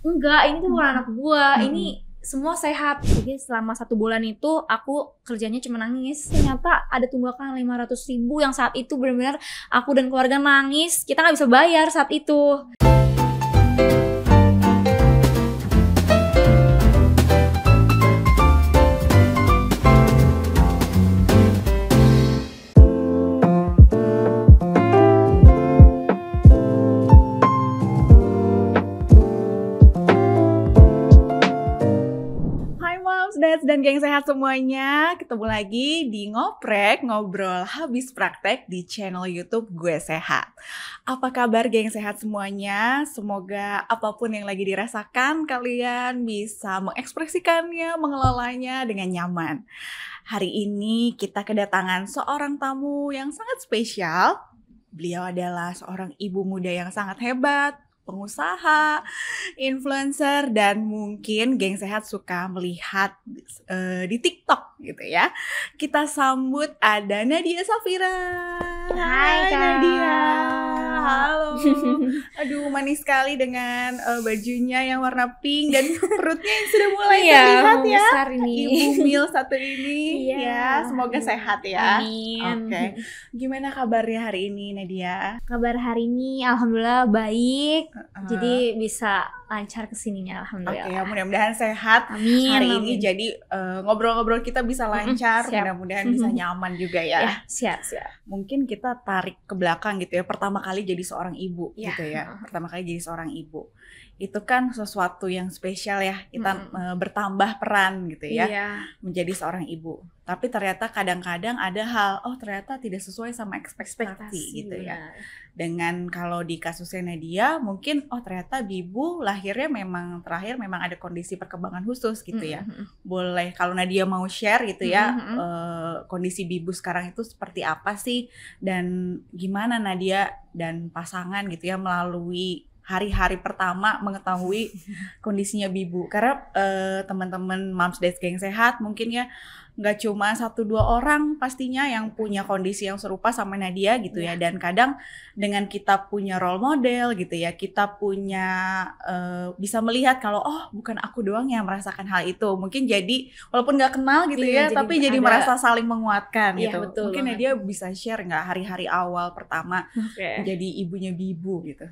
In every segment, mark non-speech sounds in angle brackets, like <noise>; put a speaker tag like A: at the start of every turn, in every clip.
A: enggak ini tuh bukan hmm. anak gua hmm. ini semua sehat jadi selama satu bulan itu aku kerjanya cuma nangis ternyata ada tunggakan lima ratus ribu yang saat itu benar-benar aku dan keluarga nangis kita nggak bisa bayar saat itu
B: geng sehat semuanya. Ketemu lagi di Ngoprek, ngobrol habis praktek di channel YouTube Gue Sehat. Apa kabar geng sehat semuanya? Semoga apapun yang lagi dirasakan kalian bisa mengekspresikannya, mengelolanya dengan nyaman. Hari ini kita kedatangan seorang tamu yang sangat spesial. Beliau adalah seorang ibu muda yang sangat hebat, pengusaha, influencer, dan mungkin geng sehat suka melihat uh, di TikTok gitu ya. Kita sambut ada Nadia Safira. Hai, Hai Nadia. Halo. <laughs> Aduh, manis sekali dengan uh, bajunya yang warna pink dan perutnya
A: yang sudah mulai iya, terlihat ya. Besar ini. Ibu mil
B: satu ini iya. ya. Semoga sehat ya. Amin. Oke. Okay. Gimana kabarnya hari ini
A: Nadia? Kabar hari ini alhamdulillah baik. Uh -huh. Jadi bisa lancar kesininya alhamdulillah. Oke, okay, mudah-mudahan sehat amin, hari amin. ini. Jadi eh, ngobrol-ngobrol uh, kita bisa
B: lancar, mm -hmm, mudah-mudahan mm -hmm. bisa nyaman juga ya. ya. Siap, siap. Mungkin kita tarik ke belakang gitu ya. Pertama kali jadi seorang ibu yeah. gitu ya. <laughs> Pertama kali jadi seorang ibu. Itu kan sesuatu yang spesial ya. Kita hmm. e, bertambah peran gitu ya. Yeah. Menjadi seorang ibu. Tapi ternyata kadang-kadang ada hal oh ternyata tidak sesuai sama ekspektasi, ekspektasi gitu ya. Yeah dengan kalau di kasusnya Nadia mungkin oh ternyata Bibu lahirnya memang terakhir memang ada kondisi perkembangan khusus gitu ya. Mm -hmm. Boleh kalau Nadia mau share gitu ya mm -hmm. uh, kondisi Bibu sekarang itu seperti apa sih dan gimana Nadia dan pasangan gitu ya melalui hari-hari pertama mengetahui <laughs> kondisinya Bibu karena uh, teman-teman Moms Days yang Sehat mungkin ya nggak cuma satu dua orang pastinya yang punya kondisi yang serupa sama Nadia gitu ya. Iya. Dan kadang dengan kita punya role model gitu ya, kita punya uh, bisa melihat kalau oh bukan aku doang yang merasakan hal itu. Mungkin jadi walaupun nggak kenal gitu iya, ya, jadi tapi jadi merasa saling
A: menguatkan
B: iya, gitu. Betul Mungkin banget. Nadia bisa share nggak hari-hari awal pertama okay. jadi ibunya Bibu gitu.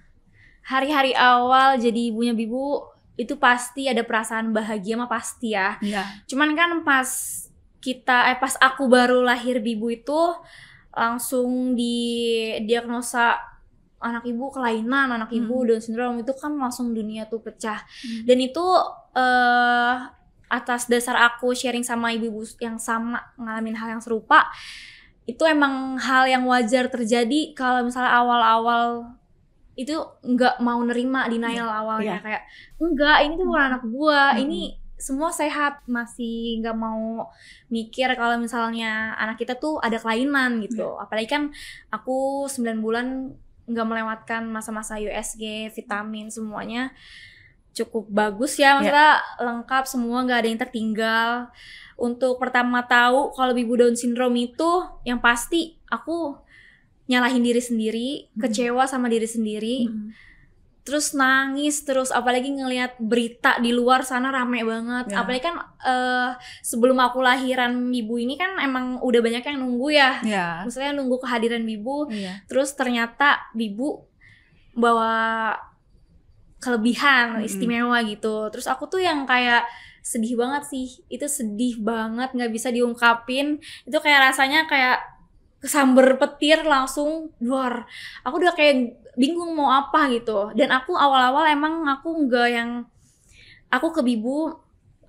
A: Hari-hari awal jadi ibunya Bibu itu pasti ada perasaan bahagia mah pasti ya. Iya. Cuman kan pas kita eh pas aku baru lahir ibu itu langsung di diagnosa anak ibu kelainan anak ibu hmm. Down syndrome itu kan langsung dunia tuh pecah hmm. dan itu uh, atas dasar aku sharing sama ibu-ibu yang sama ngalamin hal yang serupa itu emang hal yang wajar terjadi kalau misalnya awal-awal itu nggak mau nerima denial iya. awalnya yeah. kayak enggak ini tuh bukan hmm. anak gua hmm. ini semua sehat masih nggak mau mikir kalau misalnya anak kita tuh ada kelainan gitu yeah. apalagi kan aku 9 bulan nggak melewatkan masa-masa USG vitamin semuanya cukup bagus ya maksudnya yeah. lengkap semua nggak ada yang tertinggal untuk pertama tahu kalau ibu Down syndrome itu yang pasti aku nyalahin diri sendiri mm kecewa sama diri sendiri mm terus nangis terus apalagi ngelihat berita di luar sana rame banget yeah. apalagi kan uh, sebelum aku lahiran Bibu ini kan emang udah banyak yang nunggu ya yeah. maksudnya nunggu kehadiran Bibu yeah. terus ternyata Bibu bawa kelebihan mm -hmm. istimewa gitu terus aku tuh yang kayak sedih banget sih itu sedih banget nggak bisa diungkapin itu kayak rasanya kayak kesamber petir langsung luar aku udah kayak bingung mau apa gitu dan aku awal-awal emang aku nggak yang aku ke bibu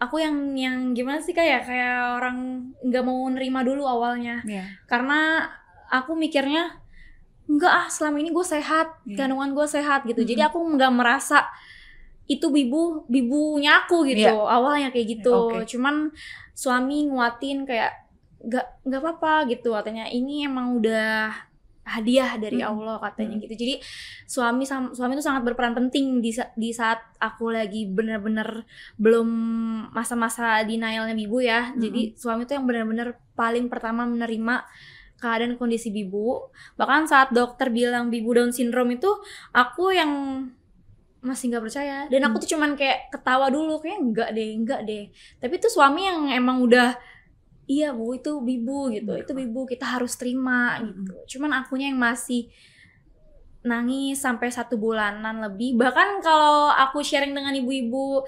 A: aku yang yang gimana sih kayak ya? kayak orang nggak mau nerima dulu awalnya yeah. karena aku mikirnya nggak ah selama ini gue sehat iya. kandungan gue sehat gitu mm -hmm. jadi aku nggak merasa itu bibu bibunya aku gitu yeah. awalnya kayak gitu okay. cuman suami nguatin kayak nggak nggak apa-apa gitu katanya ini emang udah hadiah dari hmm. Allah katanya hmm. gitu. Jadi suami suami itu sangat berperan penting di di saat aku lagi bener-bener belum masa-masa denialnya Bibu ya. Hmm. Jadi suami itu yang bener-bener paling pertama menerima keadaan kondisi Bibu. Bahkan saat dokter bilang Bibu Down syndrome itu aku yang masih nggak percaya dan aku hmm. tuh cuman kayak ketawa dulu kayak enggak deh enggak deh tapi tuh suami yang emang udah iya bu itu bibu gitu iya. itu bibu kita harus terima gitu cuman akunya yang masih nangis sampai satu bulanan lebih bahkan kalau aku sharing dengan ibu-ibu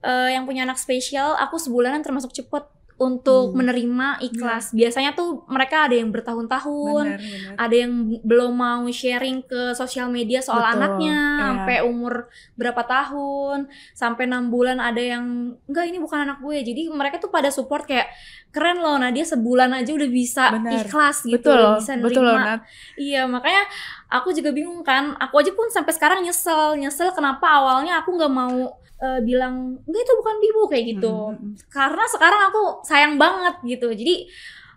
A: uh, yang punya anak spesial aku sebulanan termasuk cepet untuk hmm. menerima ikhlas. Hmm. Biasanya tuh mereka ada yang bertahun-tahun, ada yang belum mau sharing ke sosial media soal Betul. anaknya ya. sampai umur berapa tahun, sampai enam bulan ada yang enggak ini bukan anak gue. Jadi mereka tuh pada support kayak keren loh nah dia sebulan aja udah bisa bener. ikhlas gitu betul loh, bisa nerima betul iya makanya aku juga bingung kan aku aja pun sampai sekarang nyesel nyesel kenapa awalnya aku nggak mau uh, bilang enggak itu bukan bibu kayak gitu hmm. hmm, hmm. karena sekarang aku sayang banget gitu jadi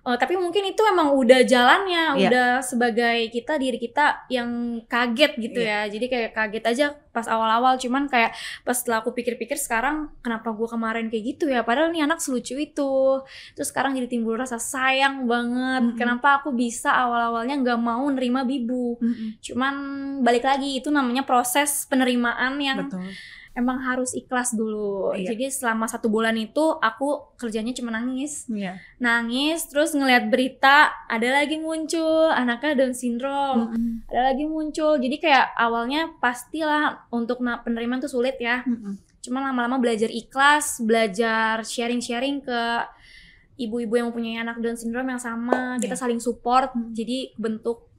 A: Uh, tapi mungkin itu emang udah jalannya, yeah. udah sebagai kita diri kita yang kaget gitu yeah. ya. Jadi kayak kaget aja pas awal-awal, cuman kayak pas setelah aku pikir-pikir sekarang kenapa gue kemarin kayak gitu ya? Padahal nih anak selucu itu. Terus sekarang jadi timbul rasa sayang banget. Mm -hmm. Kenapa aku bisa awal-awalnya nggak mau nerima bibu? Mm -hmm. Cuman balik lagi itu namanya proses penerimaan yang Betul emang harus ikhlas dulu. Iya. Jadi selama satu bulan itu aku kerjanya cuma nangis, iya. nangis, terus ngelihat berita ada lagi muncul anaknya Down syndrome, mm -hmm. ada lagi muncul. Jadi kayak awalnya pastilah untuk penerimaan tuh sulit ya. Mm -hmm. Cuma lama-lama belajar ikhlas, belajar sharing-sharing ke ibu-ibu yang punya anak Down syndrome yang sama, yeah. kita iya. saling support. Mm -hmm. Jadi bentuk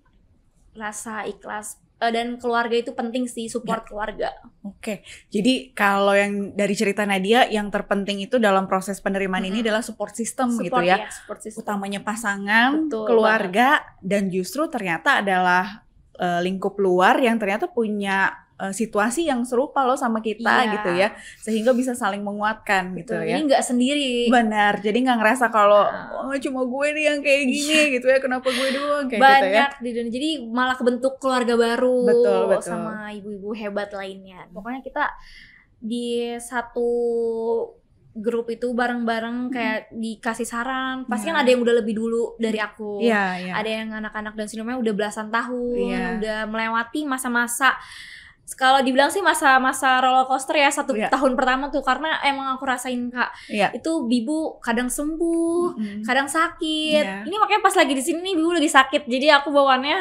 A: rasa ikhlas Eh, dan keluarga itu penting sih support ya. keluarga.
B: Oke, jadi kalau yang dari cerita Nadia yang terpenting itu dalam proses penerimaan -hmm. ini adalah support system support, gitu ya, ya support system. utamanya pasangan, Betul keluarga banget. dan justru ternyata adalah eh, lingkup luar yang ternyata punya Eh, situasi yang serupa loh sama kita yeah. gitu ya sehingga bisa saling menguatkan gitu Betul. gitu ya ini nggak sendiri benar jadi nggak ngerasa kalau nah.
A: oh, cuma gue nih yang kayak iya. gini gitu ya kenapa gue doang kayak banyak gitu ya. di dunia jadi malah kebentuk keluarga baru betul, betul. sama ibu-ibu hebat lainnya hmm. pokoknya kita di satu grup itu bareng-bareng hmm. kayak dikasih saran pasti kan iya. ada yang udah lebih dulu dari aku yeah, yeah. ada yang anak-anak dan seniornya udah belasan tahun yeah. udah melewati masa-masa kalau dibilang sih masa-masa roller coaster ya satu yeah. tahun pertama tuh karena emang aku rasain kak yeah. itu bibu kadang sembuh mm-hmm. kadang sakit yeah. ini makanya pas lagi di sini nih bibu lagi sakit jadi aku bawaannya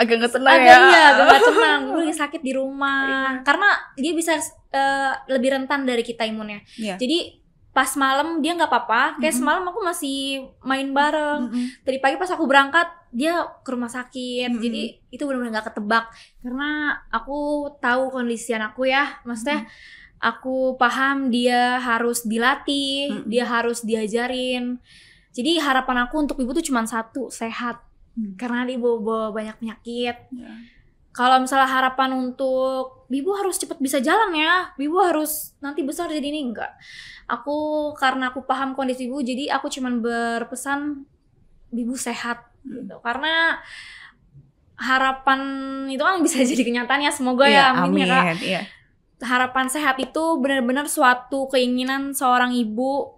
A: agak nggak tenang agak ya iya, agak nggak tenang bibu lagi <laughs> sakit di rumah yeah. karena dia bisa uh, lebih rentan dari kita imunnya yeah. jadi pas malam dia nggak apa-apa kayak mm -hmm. semalam aku masih main bareng mm -hmm. tadi pagi pas aku berangkat dia ke rumah sakit mm -hmm. jadi itu benar-benar nggak ketebak karena aku tahu kondisi anakku ya maksudnya mm -hmm. aku paham dia harus dilatih mm -hmm. dia harus diajarin jadi harapan aku untuk ibu tuh cuma satu sehat mm -hmm. karena ibu bawa banyak penyakit yeah kalau misalnya harapan untuk Bibu harus cepet bisa jalan ya, Bibu harus nanti besar jadi ini enggak. Aku karena aku paham kondisi Bibu, jadi aku cuman berpesan Bibu sehat gitu. Karena harapan itu kan bisa <laughs> jadi kenyataan ya, semoga iya, ya, ya amin, amin ya kak. Ya. Harapan sehat itu benar-benar suatu keinginan seorang ibu,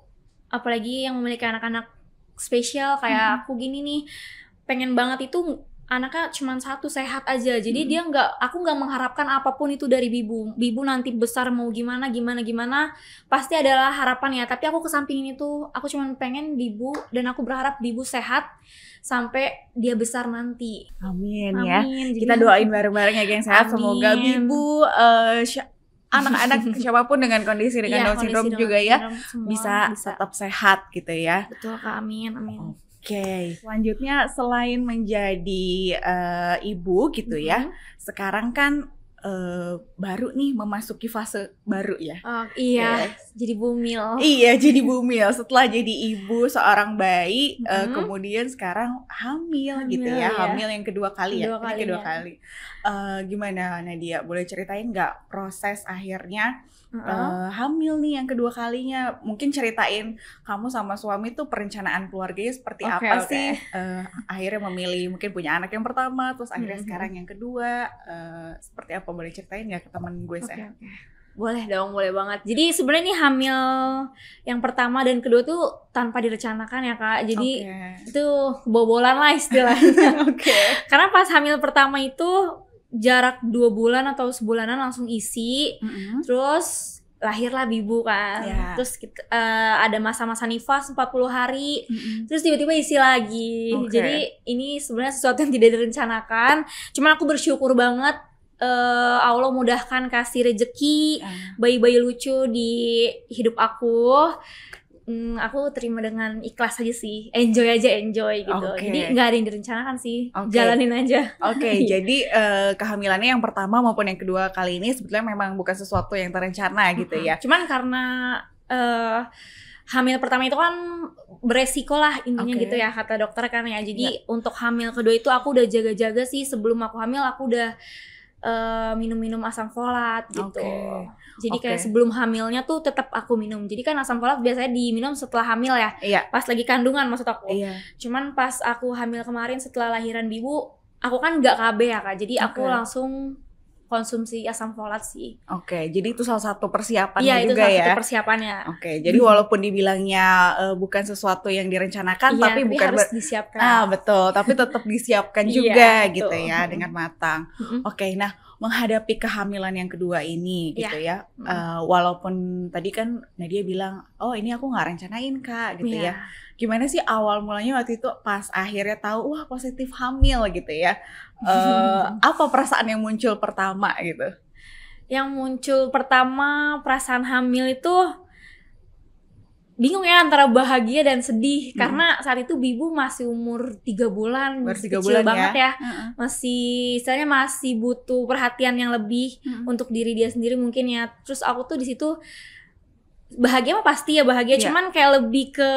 A: apalagi yang memiliki anak-anak spesial kayak hmm. aku gini nih, pengen banget itu anaknya cuma satu sehat aja jadi hmm. dia nggak aku nggak mengharapkan apapun itu dari bibu bibu nanti besar mau gimana gimana gimana pasti adalah harapan ya tapi aku kesampingin itu aku cuma pengen bibu dan aku berharap bibu sehat sampai dia besar nanti amin, ya. amin. ya jadi, kita doain bareng-bareng ya geng sehat semoga bibu uh, anak-anak <laughs> siapapun
B: dengan kondisi dengan ya, Down syndrome juga ya syndrome, bisa, bisa tetap sehat gitu ya.
A: Betul Kak, amin amin
B: okay. selanjutnya selain menjadi uh, ibu gitu mm -hmm. ya, mm-hmm. sekarang kan uh, baru nih memasuki fase baru ya.
A: Oh, iya, yeah. jadi bumil. Iya, jadi
B: bumil. Setelah jadi ibu seorang bayi, mm -hmm. uh, kemudian sekarang
A: hamil, hamil gitu ya. ya, hamil yang
B: kedua kali ya. kedua ya, kali kedua ya. kali. Uh, gimana Nadia? Boleh ceritain nggak proses akhirnya? uh hamil nih yang kedua kalinya mungkin ceritain kamu sama suami tuh perencanaan keluarganya seperti okay, apa okay. sih uh, akhirnya memilih mungkin punya anak yang pertama terus akhirnya mm -hmm. sekarang yang kedua uh, seperti apa boleh ceritain ya ke teman gue okay, saya okay. Boleh dong, boleh
A: banget. Jadi sebenarnya nih hamil yang pertama dan kedua tuh tanpa direncanakan ya kak. Jadi okay. itu bobolan lah istilahnya. <laughs> okay. Karena pas hamil pertama itu jarak dua bulan atau sebulanan langsung isi mm-hmm. terus lahirlah bibu kan yeah. terus kita, uh, ada masa-masa nifas 40 hari mm-hmm. terus tiba-tiba isi lagi okay. jadi ini sebenarnya sesuatu yang tidak direncanakan cuman aku bersyukur banget uh, Allah mudahkan kasih rejeki ya. bayi-bayi lucu di hidup aku hmm, aku terima dengan ikhlas aja sih enjoy aja enjoy gitu okay. jadi nggak ada yang direncanakan sih okay. jalanin aja oke okay, <laughs> iya.
B: jadi uh, kehamilannya yang pertama maupun yang kedua kali ini sebetulnya memang bukan sesuatu yang terencana gitu ya
A: cuman karena uh, hamil pertama itu kan beresiko lah intinya okay. gitu ya kata dokter kan ya jadi ya. untuk hamil kedua itu aku udah jaga-jaga sih sebelum aku hamil aku udah minum eh, minum-minum asam folat gitu. Okay. Jadi okay. kayak sebelum hamilnya tuh tetap aku minum. Jadi kan asam folat biasanya diminum setelah hamil ya. Iya. Pas lagi kandungan maksud aku. Iya. Cuman pas aku hamil kemarin setelah lahiran bibu, aku kan nggak KB ya kak. Jadi okay. aku langsung konsumsi asam folat sih.
B: Oke, okay, jadi itu salah satu persiapan iya, juga ya. Iya, itu salah satu ya?
A: persiapannya. Oke,
B: okay, jadi hmm. walaupun dibilangnya uh, bukan sesuatu yang direncanakan iya, tapi, tapi bukan harus
A: disiapkan. Ah,
B: betul, tapi tetap disiapkan <laughs> iya, juga iya, gitu ya hmm. dengan matang. Hmm. Oke, okay, nah menghadapi kehamilan yang kedua ini iya. gitu yeah. ya. Uh, walaupun tadi kan Nadia bilang, "Oh, ini aku nggak rencanain, Kak." gitu yeah. ya gimana sih awal mulanya waktu itu pas akhirnya tahu wah positif hamil gitu ya. Uh,
A: <laughs> apa perasaan yang muncul pertama gitu? Yang muncul pertama perasaan hamil itu bingung ya antara bahagia dan sedih hmm. karena saat itu Bibu masih umur tiga bulan, masih kecil bulan ya. banget ya. ya. Hmm. Masih istilahnya masih butuh perhatian yang lebih hmm. untuk diri dia sendiri mungkin ya. Terus aku tuh di situ bahagia mah pasti ya bahagia yeah. cuman kayak lebih ke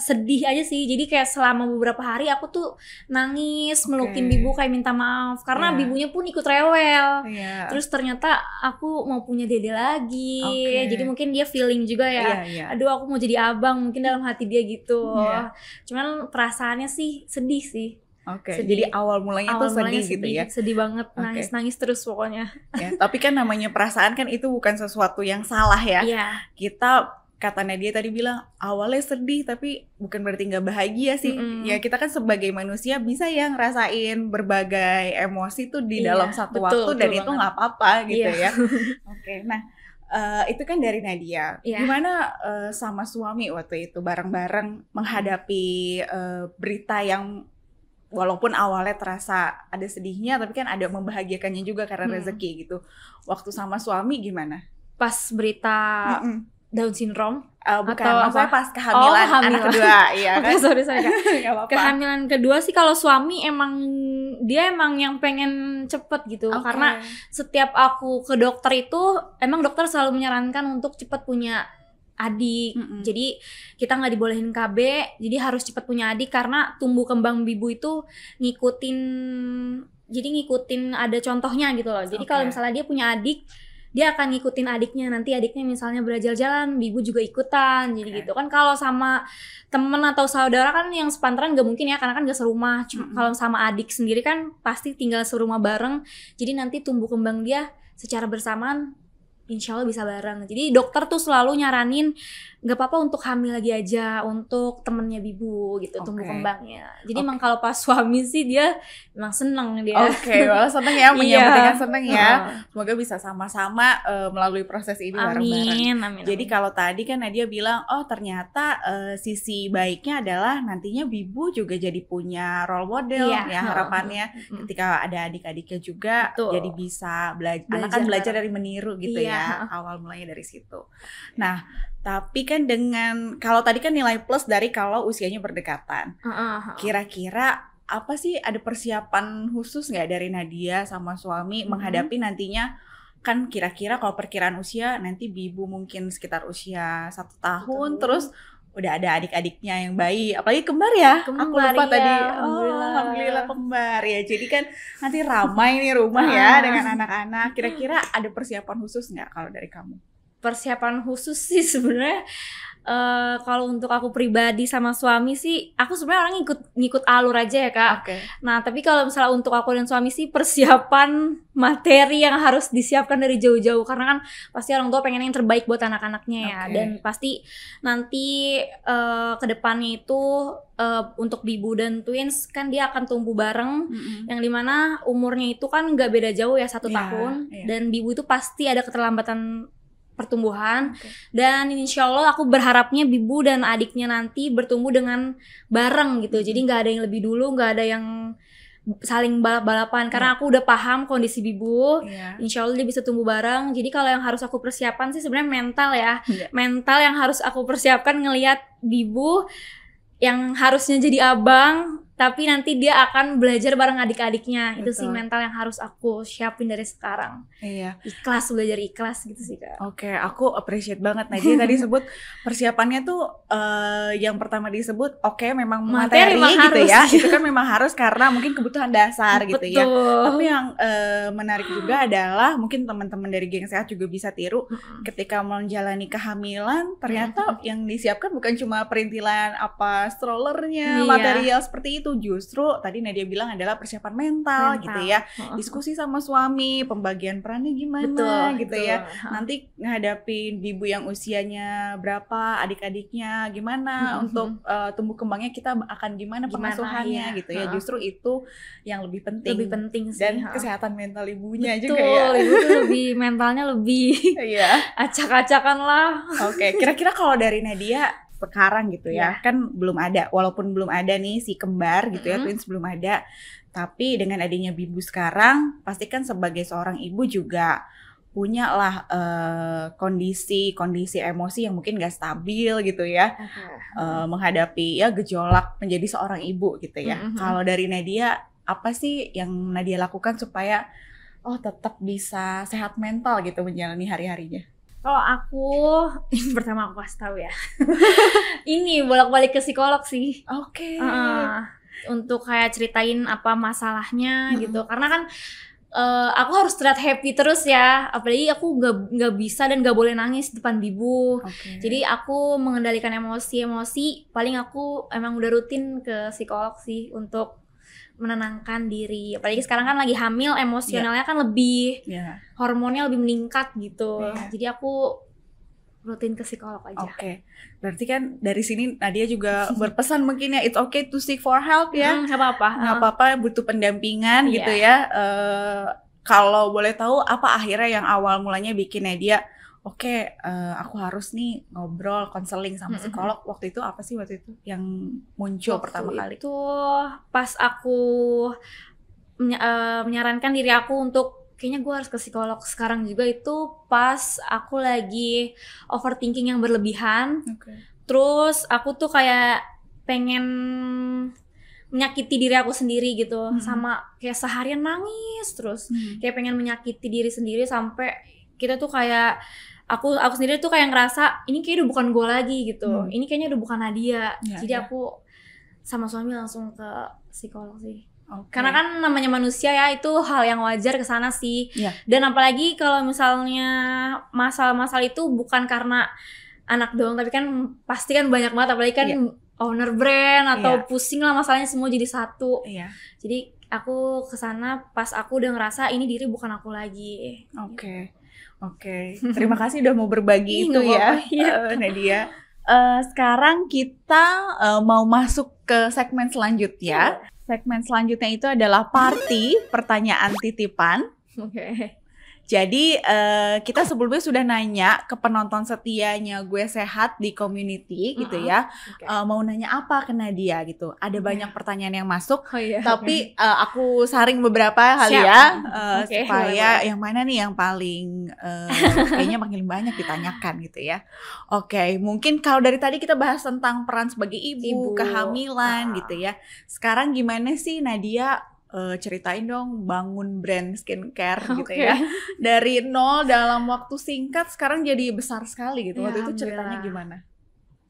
A: sedih aja sih jadi kayak selama beberapa hari aku tuh nangis okay. melukin bibu kayak minta maaf karena yeah. bibunya pun ikut rewel yeah. terus ternyata aku mau punya dede lagi okay. jadi mungkin dia feeling juga ya yeah, yeah. aduh aku mau jadi abang mungkin dalam hati dia gitu yeah. cuman perasaannya sih sedih sih Okay. Jadi
B: awal mulanya awal tuh sedih, mulanya sedih gitu ya. Sedih banget, nangis-nangis okay.
A: Nangis terus pokoknya.
B: Ya, tapi kan namanya perasaan kan itu bukan sesuatu yang salah ya. Iya. Kita katanya dia tadi bilang awalnya sedih tapi bukan berarti nggak bahagia sih. Mm -hmm. Ya kita kan sebagai manusia bisa ya ngerasain berbagai emosi tuh di iya, dalam satu betul, waktu betul dan banget. itu nggak apa-apa gitu iya. ya. <laughs> Oke. Okay, nah Uh, itu kan dari Nadia. Yeah. Gimana uh, sama suami waktu itu bareng-bareng menghadapi uh, berita yang walaupun awalnya terasa ada sedihnya tapi kan ada membahagiakannya juga karena hmm. rezeki gitu waktu sama suami gimana pas berita
A: Mm-mm. Down syndrome uh, bukan, atau apa? pas kehamilan, oh, kehamilan. anak kedua iya <laughs> kan okay, sorry sorry <laughs> kehamilan kedua sih kalau suami emang dia emang yang pengen cepet gitu okay. karena setiap aku ke dokter itu emang dokter selalu menyarankan untuk cepet punya adik. Mm -mm. Jadi kita nggak dibolehin KB, jadi harus cepat punya adik karena tumbuh kembang bibu itu ngikutin jadi ngikutin ada contohnya gitu loh. Jadi okay. kalau misalnya dia punya adik, dia akan ngikutin adiknya. Nanti adiknya misalnya belajar jalan bibu juga ikutan. Jadi okay. gitu kan kalau sama temen atau saudara kan yang sepantaran gak mungkin ya karena kan gak serumah. mm -hmm. kalau sama adik sendiri kan pasti tinggal serumah bareng. Jadi nanti tumbuh kembang dia secara bersamaan insya Allah bisa bareng jadi dokter tuh selalu nyaranin nggak apa-apa untuk hamil lagi aja untuk temennya bibu gitu okay. tumbuh kembangnya jadi okay. emang kalau pas <laughs> suami sih dia emang seneng dia oke okay, well, seneng ya menyambut yeah. dengan seneng ya
B: semoga bisa sama-sama uh, melalui proses ini bareng-bareng jadi kalau tadi kan Nadia bilang oh ternyata uh, sisi baiknya adalah nantinya bibu juga jadi punya role model yeah. ya harapannya uh. ketika ada adik-adiknya juga Betul. jadi bisa bela belajar anak kan belajar dari meniru gitu yeah. ya awal mulanya dari situ nah tapi kan dengan kalau tadi kan nilai plus dari kalau usianya berdekatan. Kira-kira apa sih ada persiapan khusus nggak dari Nadia sama suami -huh. Hmm. menghadapi nantinya kan kira-kira kalau perkiraan usia nanti Bibu mungkin sekitar usia satu tahun Betul. terus udah ada adik-adiknya yang bayi apalagi kembar ya kembar, aku lupa ya, tadi oh, alhamdulillah. Oh, alhamdulillah kembar ya jadi kan nanti ramai nih rumah ya <laughs> ah. dengan
A: anak-anak kira-kira ada persiapan khusus nggak kalau dari kamu persiapan khusus sih <laughs> sebenarnya uh, kalau untuk aku pribadi sama suami sih aku sebenarnya orang ngikut ngikut alur aja ya kak. Okay. Nah tapi kalau misalnya untuk aku dan suami sih persiapan materi yang harus disiapkan dari jauh-jauh karena kan pasti orang tua pengen yang terbaik buat anak-anaknya ya okay. dan pasti nanti uh, eh, kedepannya itu uh, untuk Bibu dan Twins kan dia akan tumbuh bareng mm-hmm. yang dimana umurnya itu kan nggak beda jauh ya satu yeah, tahun yeah. dan Bibu itu pasti ada keterlambatan pertumbuhan okay. dan insya Allah aku berharapnya Bibu dan adiknya nanti bertumbuh dengan bareng gitu jadi nggak ada yang lebih dulu nggak ada yang saling balap-balapan karena aku udah paham kondisi Bibu yeah. insya Allah dia bisa tumbuh bareng jadi kalau yang harus aku persiapkan sih sebenarnya mental ya yeah. mental yang harus aku persiapkan ngelihat Bibu yang harusnya jadi abang tapi nanti dia akan belajar bareng adik-adiknya itu sih mental yang harus aku siapin dari sekarang iya ikhlas belajar ikhlas gitu sih kak oke okay, aku appreciate
B: banget nah dia tadi sebut <laughs> persiapannya tuh uh, yang pertama disebut oke okay, memang materi, materi gitu memang gitu harus. ya <laughs> itu kan memang harus karena mungkin kebutuhan dasar gitu ya tapi yang uh, menarik juga adalah mungkin teman-teman dari geng sehat juga bisa tiru hmm. ketika menjalani kehamilan ternyata iya. yang disiapkan bukan cuma perintilan apa strollernya iya. material seperti itu itu justru tadi Nadia bilang adalah persiapan mental, mental. gitu ya. Diskusi sama suami, pembagian perannya gimana betul, gitu betul. ya. Nanti ngadapin ibu yang usianya berapa, adik-adiknya gimana hmm, untuk uh, tumbuh kembangnya kita akan gimana, gimana ya. gitu ya. Justru itu yang lebih penting. Lebih penting sih. Dan kesehatan mental ibunya betul, juga ya. Betul, ibu tuh lebih
A: mentalnya lebih. <laughs> Iya. acak-acakan lah. Oke, okay. kira-kira kalau dari Nadia
B: sekarang gitu ya. Yeah. Kan belum ada walaupun belum ada nih si kembar gitu mm -hmm. ya, twins belum ada. Tapi dengan adanya Bibu sekarang pasti kan sebagai seorang ibu juga punya lah kondisi eh, kondisi kondisi emosi yang mungkin gak stabil gitu ya uh, -huh. uh menghadapi ya gejolak menjadi seorang ibu gitu ya uh -huh. kalau dari Nadia apa sih yang Nadia lakukan supaya oh tetap bisa sehat mental gitu menjalani hari harinya
A: kalau aku, <laughs> ini pertama aku kasih tahu ya. <laughs> ini bolak-balik ke psikolog sih. Oke. Okay. Uh, untuk kayak ceritain apa masalahnya -hmm. gitu. Karena kan uh, aku harus terlihat happy terus ya apalagi aku nggak nggak bisa dan nggak boleh nangis depan bibu okay. jadi aku mengendalikan emosi-emosi paling aku emang udah rutin ke psikolog sih untuk menenangkan diri apalagi sekarang kan lagi hamil emosionalnya yeah. kan lebih yeah. hormonnya lebih meningkat gitu yeah. jadi aku rutin ke psikolog aja. Oke, okay. berarti kan dari sini Nadia juga <laughs> berpesan mungkin ya it's
B: okay to seek for help ya. Mm, nggak hmm, apa-apa. Ah. apa-apa, butuh pendampingan yeah. gitu iya. ya. Uh, kalau boleh tahu apa akhirnya yang awal mulanya bikin Nadia oke okay, uh, eh, aku harus nih ngobrol konseling sama psikolog hmm waktu itu apa sih waktu itu yang muncul waktu pertama kali
A: itu pas aku menya- uh, menyarankan diri aku untuk kayaknya gue harus ke psikolog sekarang juga itu pas aku lagi overthinking yang berlebihan okay. terus aku tuh kayak pengen menyakiti diri aku sendiri gitu hmm sama kayak seharian nangis terus hmm kayak pengen menyakiti diri sendiri sampai kita tuh kayak aku aku sendiri tuh kayak ngerasa ini kayaknya udah bukan gue lagi gitu hmm. ini kayaknya udah bukan Nadia ya, jadi ya. aku sama suami langsung ke psikolog sih okay. karena kan namanya manusia ya itu hal yang wajar ke sana sih ya. dan apalagi kalau misalnya masalah-masalah itu bukan karena anak doang tapi kan pasti kan banyak banget apalagi kan ya. owner brand atau ya. pusing lah masalahnya semua jadi satu ya. jadi aku kesana pas aku udah ngerasa ini diri bukan aku lagi oke okay. Oke, okay. terima kasih
B: udah mau berbagi itu ya, ya. Uh, <laughs> Nadia. Uh, sekarang kita uh, mau masuk ke segmen selanjutnya. Iya. Segmen selanjutnya itu adalah party pertanyaan titipan. Oke. Okay. Jadi uh, kita sebelumnya sudah nanya ke penonton setianya gue sehat di community uh -huh. gitu ya. Okay. Uh, eh, mau nanya apa ke Nadia gitu. Ada iya. banyak pertanyaan yang masuk. Oh, iya. Tapi okay. uh, eh, aku saring beberapa hal Siap. ya uh, okay. supaya okay. yang mana nih yang paling uh, kayaknya makin banyak ditanyakan gitu ya. Oke, okay. mungkin kalau dari tadi kita bahas tentang peran sebagai ibu, ibu. kehamilan ah. gitu ya. Sekarang gimana sih Nadia uh, ceritain dong bangun brand skincare okay. <laughs> gitu ya dari nol dalam waktu singkat sekarang jadi besar sekali gitu ya, waktu itu ceritanya gimana?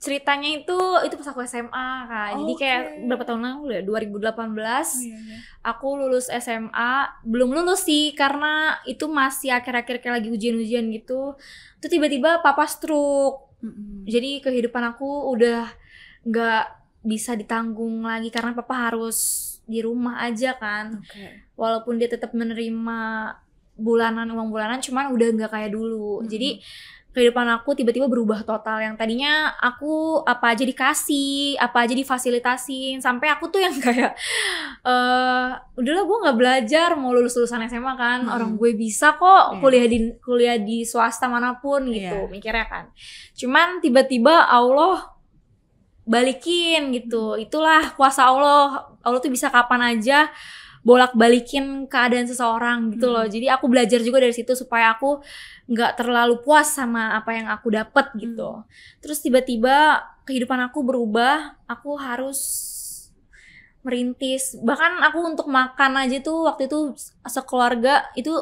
A: Ceritanya itu itu pas aku SMA kak, oh, jadi kayak berapa tahun lalu ya 2018 oh, iya, iya. aku lulus SMA belum lulus sih karena itu masih akhir-akhir kayak lagi ujian-ujian gitu, tuh tiba-tiba papa stroke, -hmm. jadi kehidupan aku udah nggak bisa ditanggung lagi karena papa harus di rumah aja kan okay. walaupun dia tetap menerima bulanan uang bulanan cuman udah nggak kayak dulu hmm. jadi kehidupan aku tiba-tiba berubah total yang tadinya aku apa aja dikasih apa aja difasilitasin sampai aku tuh yang <laughs> kayak eh udahlah gue nggak belajar mau lulus lulusan SMA kan hmm. orang gue bisa kok yeah. kuliah di kuliah di swasta manapun gitu yeah. mikirnya kan cuman tiba-tiba Allah balikin gitu hmm. itulah kuasa Allah Allah tuh bisa kapan aja bolak balikin keadaan seseorang gitu loh hmm. jadi aku belajar juga dari situ supaya aku nggak terlalu puas sama apa yang aku dapet hmm. gitu hmm. terus tiba-tiba kehidupan aku berubah aku harus merintis bahkan aku untuk makan aja tuh waktu itu sekeluarga itu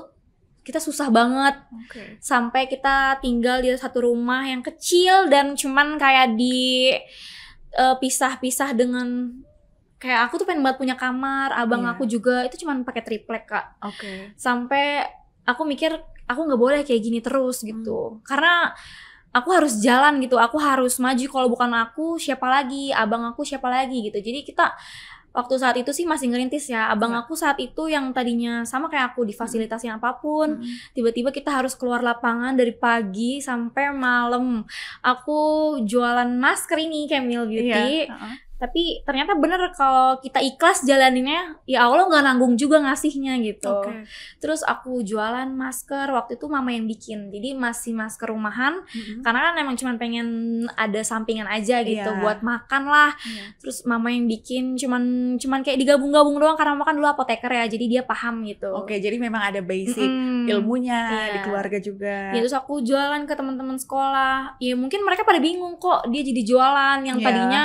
A: kita susah banget okay. sampai kita tinggal di satu rumah yang kecil dan cuman kayak di pisah eh, pisah-pisah dengan kayak aku tuh pengen banget punya kamar, abang yeah. aku juga itu cuman pakai triplek kak. Oke. Okay. Sampai aku mikir aku nggak boleh kayak gini terus gitu, hmm. karena aku harus jalan gitu, aku harus maju. Kalau bukan aku siapa lagi, abang aku siapa lagi gitu. Jadi kita waktu saat itu sih masih ngerintis ya. Abang ya. aku saat itu yang tadinya sama kayak aku di hmm. fasilitas yang apapun, hmm. tiba-tiba hmm. kita harus keluar lapangan dari pagi sampai malam. Aku jualan masker ini Camille Beauty. Ya. Uh -huh tapi ternyata bener kalau kita ikhlas jalaninnya ya Allah nggak nanggung juga ngasihnya gitu okay. terus aku jualan masker waktu itu mama yang bikin jadi masih masker rumahan mm-hmm. karena kan emang cuman pengen ada sampingan aja gitu yeah. buat makan lah yeah. terus mama yang bikin cuman cuman kayak digabung-gabung doang karena makan dulu apoteker ya jadi dia paham gitu oke okay, jadi memang ada basic mm-hmm. ilmunya yeah. di keluarga
B: juga ya terus
A: aku jualan ke teman-teman sekolah ya mungkin mereka pada bingung kok dia jadi jualan yang yeah. tadinya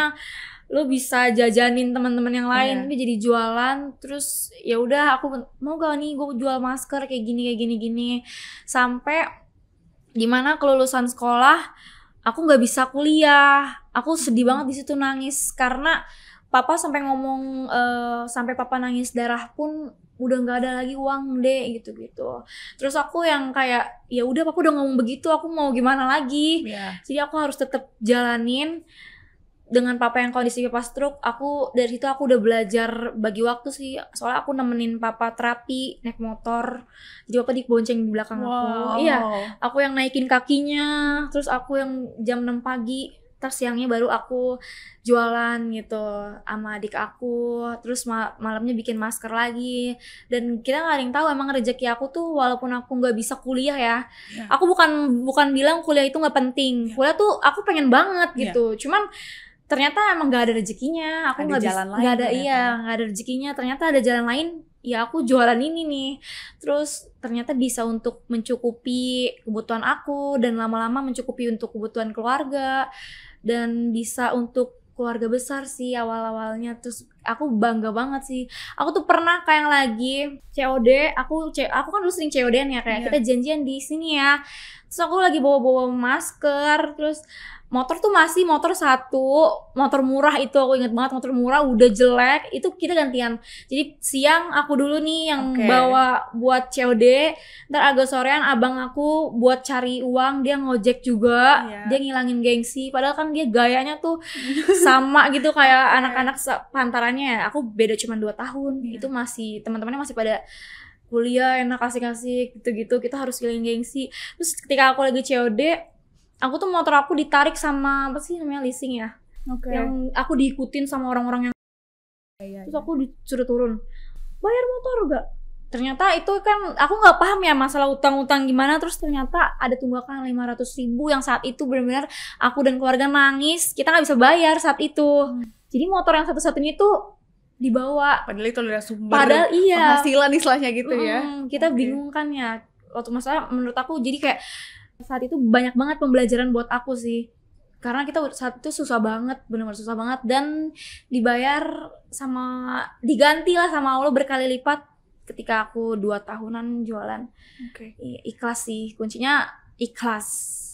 A: lu bisa jajanin teman-teman yang lain yeah. jadi jualan terus ya udah aku mau gak nih gue jual masker kayak gini kayak gini gini sampai dimana kelulusan sekolah aku nggak bisa kuliah aku sedih banget di situ nangis karena papa sampai ngomong uh, sampai papa nangis darah pun udah nggak ada lagi uang deh gitu gitu terus aku yang kayak ya udah papa udah ngomong begitu aku mau gimana lagi yeah. jadi aku harus tetap jalanin dengan papa yang kondisi papa stroke aku dari situ aku udah belajar bagi waktu sih soalnya aku nemenin papa terapi naik motor jadi papa dibonceng di belakang wow. aku iya aku yang naikin kakinya terus aku yang jam 6 pagi terus siangnya baru aku jualan gitu sama adik aku terus ma malamnya bikin masker lagi dan kita nggak ada yang tahu emang rezeki aku tuh walaupun aku nggak bisa kuliah ya yeah. aku bukan bukan bilang kuliah itu nggak penting yeah. kuliah tuh aku pengen banget iya. gitu yeah. cuman ternyata emang gak ada rezekinya aku nggak jalan lain gak ada ternyata. iya nggak ada rezekinya ternyata ada jalan lain ya aku jualan ini nih terus ternyata bisa untuk mencukupi kebutuhan aku dan lama-lama mencukupi untuk kebutuhan keluarga dan bisa untuk keluarga besar sih awal-awalnya terus aku bangga banget sih aku tuh pernah kayak lagi COD aku aku kan dulu sering COD ya kayak yeah. kita janjian di sini ya terus aku lagi bawa-bawa masker terus motor tuh masih motor satu motor murah itu aku inget banget motor murah udah jelek itu kita gantian jadi siang aku dulu nih yang okay. bawa buat COD ntar agak sorean abang aku buat cari uang dia ngojek juga yeah. dia ngilangin gengsi padahal kan dia gayanya tuh sama gitu kayak anak-anak okay. pantarannya ya, aku beda cuma dua tahun yeah. itu masih teman-temannya masih pada kuliah enak asik-asik gitu-gitu kita harus giling gengsi terus ketika aku lagi COD aku tuh motor aku ditarik sama apa sih namanya leasing ya okay. yang aku diikutin sama orang-orang yang iya, iya, terus aku iya. disuruh turun bayar motor gak ternyata itu kan aku nggak paham ya masalah utang-utang gimana terus ternyata ada tunggakan 500 ribu yang saat itu benar-benar aku dan keluarga nangis kita nggak bisa bayar saat itu hmm. jadi motor yang satu-satunya itu
B: dibawa. Padahal itu adalah sumber Padahal iya. penghasilan
A: istilahnya gitu mm, ya. Kita okay. bingung kan ya. Waktu masa menurut aku jadi kayak saat itu banyak banget pembelajaran buat aku sih. Karena kita saat itu susah banget, benar-benar susah banget dan dibayar sama diganti lah sama Allah berkali lipat ketika aku dua tahunan jualan. Okay. Ikhlas sih kuncinya ikhlas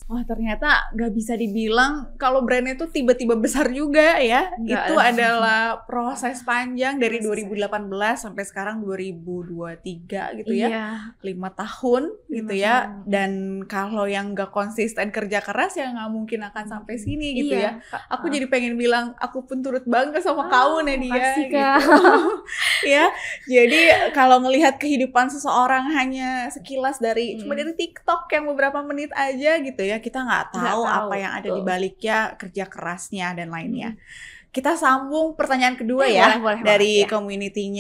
A: Wah ternyata nggak
B: bisa dibilang kalau brandnya itu tiba-tiba besar juga ya. Gak itu ada. adalah proses panjang dari 2018 sampai sekarang 2023 gitu ya. Iya. Lima tahun gitu ya. Dan kalau yang nggak konsisten kerja keras ya nggak mungkin akan sampai sini gitu iya. ya. Aku ah. jadi pengen bilang aku pun turut bangga sama oh, kau Nadia. Gitu. <laughs> ya. Jadi kalau ngelihat kehidupan seseorang hanya sekilas dari hmm. cuma dari TikTok yang beberapa menit aja gitu ya ya kita nggak tahu, tahu apa yang ada di baliknya kerja kerasnya dan lainnya. Hmm. kita sambung pertanyaan kedua ya, ya boleh, boleh, dari ya. community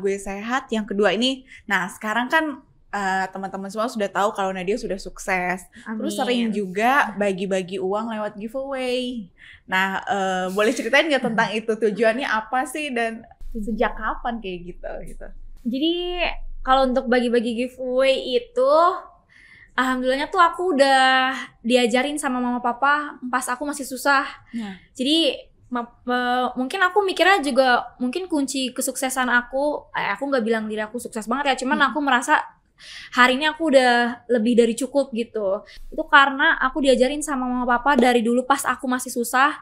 B: gue sehat yang kedua ini nah sekarang kan teman eh, teman-teman semua sudah tahu kalau Nadia sudah sukses Amin. terus sering juga bagi-bagi uang lewat giveaway nah uh, boleh ceritain nggak tentang itu tujuannya apa sih
A: dan sejak kapan kayak gitu gitu jadi kalau untuk bagi-bagi giveaway itu alhamdulillahnya tuh aku udah diajarin sama mama papa pas aku masih susah. Yeah. Jadi mungkin aku mikirnya juga mungkin kunci kesuksesan aku, eh, aku nggak bilang diri aku sukses banget ya, cuman hmm. aku merasa hari ini aku udah lebih dari cukup gitu. Itu karena aku diajarin sama mama papa dari dulu pas aku masih susah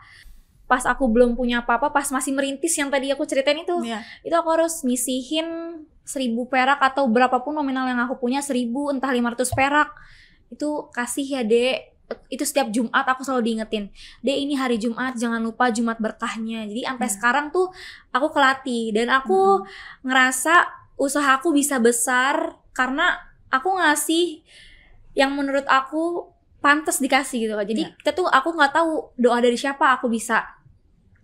A: pas aku belum punya apa-apa, pas masih merintis yang tadi aku ceritain itu, yeah. itu aku harus nyisihin seribu perak atau berapapun nominal yang aku punya seribu entah lima ratus perak itu kasih ya dek itu setiap Jumat aku selalu diingetin deh ini hari Jumat jangan lupa Jumat berkahnya jadi sampai iya. sekarang tuh aku kelatih dan aku hmm. ngerasa usaha aku bisa besar karena aku ngasih yang menurut aku pantas dikasih gitu jadi ya. kita tuh aku nggak tahu doa dari siapa aku bisa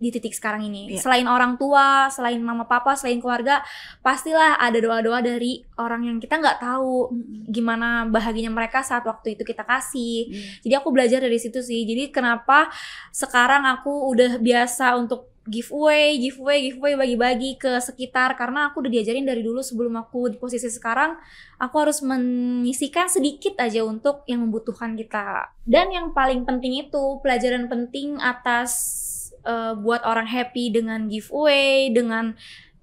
A: di titik sekarang ini. Yeah. Selain orang tua, selain mama papa, selain keluarga, pastilah ada doa-doa dari orang yang kita nggak tahu gimana bahagianya mereka saat waktu itu kita kasih. Mm. Jadi aku belajar dari situ sih. Jadi kenapa sekarang aku udah biasa untuk giveaway, giveaway, giveaway bagi-bagi ke sekitar karena aku udah diajarin dari dulu sebelum aku di posisi sekarang aku harus menyisikan sedikit aja untuk yang membutuhkan kita. Dan yang paling penting itu pelajaran penting atas uh, buat orang happy dengan giveaway dengan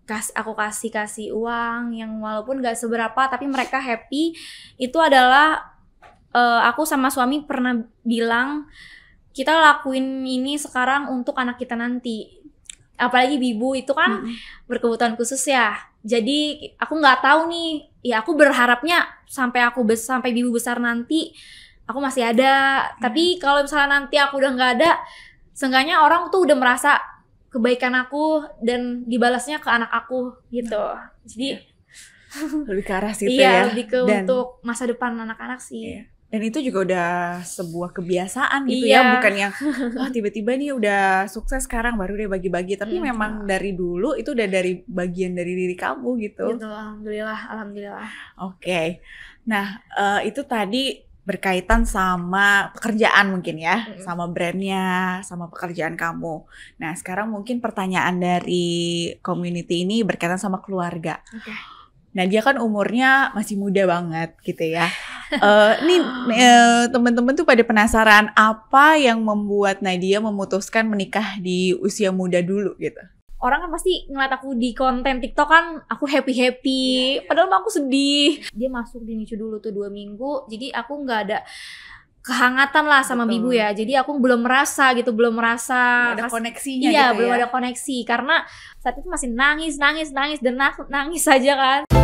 A: kas aku kasih kasih uang yang walaupun gak seberapa tapi mereka happy itu adalah uh, aku sama suami pernah bilang kita lakuin ini sekarang untuk anak kita nanti apalagi bibu itu kan hmm. berkebutuhan khusus ya jadi aku nggak tahu nih ya aku berharapnya sampai aku sampai bibu besar nanti aku masih ada hmm. tapi kalau misalnya nanti aku udah nggak ada seenggaknya orang tuh udah merasa kebaikan aku dan dibalasnya ke anak aku gitu nah, jadi iya. <laughs>
B: lebih ke arah situ iya, ya lebih ke dan, untuk
A: masa depan anak-anak sih iya.
B: dan itu juga udah sebuah kebiasaan gitu ya, iya. ya bukan yang oh <laughs> tiba-tiba nih udah sukses sekarang baru dia bagi-bagi tapi gitu. memang dari dulu itu udah dari bagian dari diri kamu gitu gitu
A: alhamdulillah alhamdulillah
B: oke okay. nah uh, itu tadi berkaitan sama pekerjaan mungkin ya, mm-hmm. sama brandnya, sama pekerjaan kamu. Nah sekarang mungkin pertanyaan dari community ini berkaitan sama keluarga. Okay. Nah dia kan umurnya masih muda banget gitu ya. uh, <laughs> ini uh, teman-teman tuh pada penasaran apa yang membuat Nadia memutuskan menikah di usia muda dulu gitu
A: orang kan pasti ngeliat aku di konten TikTok kan aku happy happy, iya, iya, yeah, yeah. padahal aku sedih. Dia masuk di nicu dulu tuh dua minggu, jadi aku nggak ada kehangatan lah sama Betul. Bibu ya. Jadi aku belum merasa gitu, belum merasa ada ada koneksinya iya, gitu ya. belum ada koneksi karena saat itu masih nangis, nangis, nangis dan nangis, saja kan.